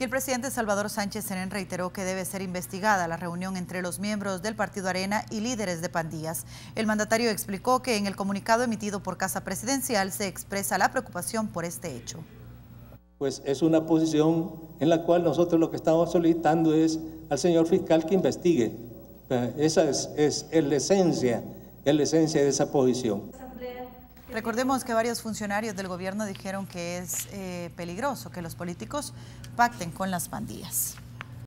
Y el presidente Salvador Sánchez Serén reiteró que debe ser investigada la reunión entre los miembros del Partido Arena y líderes de pandillas. El mandatario explicó que en el comunicado emitido por Casa Presidencial se expresa la preocupación por este hecho. Pues es una posición en la cual nosotros lo que estamos solicitando es al señor fiscal que investigue. Esa es, la esencia, es la esencia de esa posición. Recordemos que varios funcionarios del gobierno dijeron que es eh, peligroso que los políticos pacten con las pandillas.